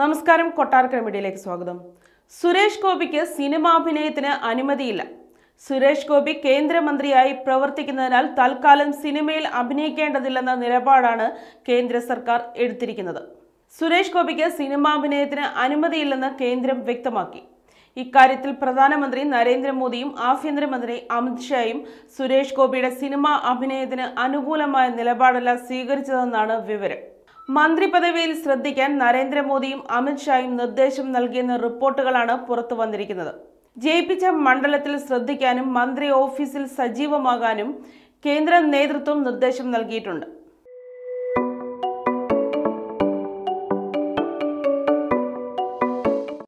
നമസ്കാരം കൊട്ടാരക്കര സ്വാഗതം സുരേഷ് ഗോപിക്ക് സിനിമാഭിനയത്തിന് അനുമതിയില്ല സുരേഷ് ഗോപി കേന്ദ്രമന്ത്രിയായി പ്രവർത്തിക്കുന്നതിനാൽ തൽക്കാലം സിനിമയിൽ അഭിനയിക്കേണ്ടതില്ലെന്ന നിലപാടാണ് കേന്ദ്ര സർക്കാർ എടുത്തിരിക്കുന്നത് സുരേഷ് ഗോപിക്ക് സിനിമാഭിനയത്തിന് അനുമതിയില്ലെന്ന് കേന്ദ്രം വ്യക്തമാക്കി ഇക്കാര്യത്തിൽ പ്രധാനമന്ത്രി നരേന്ദ്രമോദിയും ആഭ്യന്തരമന്ത്രി അമിത്ഷായും സുരേഷ് ഗോപിയുടെ സിനിമാ അഭിനയത്തിന് അനുകൂലമായ നിലപാടല്ല സ്വീകരിച്ചതെന്നാണ് വിവരം മന്ത്രി പദവിയിൽ ശ്രദ്ധിക്കാൻ നരേന്ദ്രമോദിയും അമിത്ഷായും നിർദ്ദേശം നൽകിയെന്ന റിപ്പോർട്ടുകളാണ് പുറത്തു വന്നിരിക്കുന്നത് ജയിപ്പിച്ച മണ്ഡലത്തിൽ ശ്രദ്ധിക്കാനും മന്ത്രി ഓഫീസിൽ സജീവമാകാനും കേന്ദ്ര നേതൃത്വം നിർദ്ദേശം നൽകിയിട്ടുണ്ട്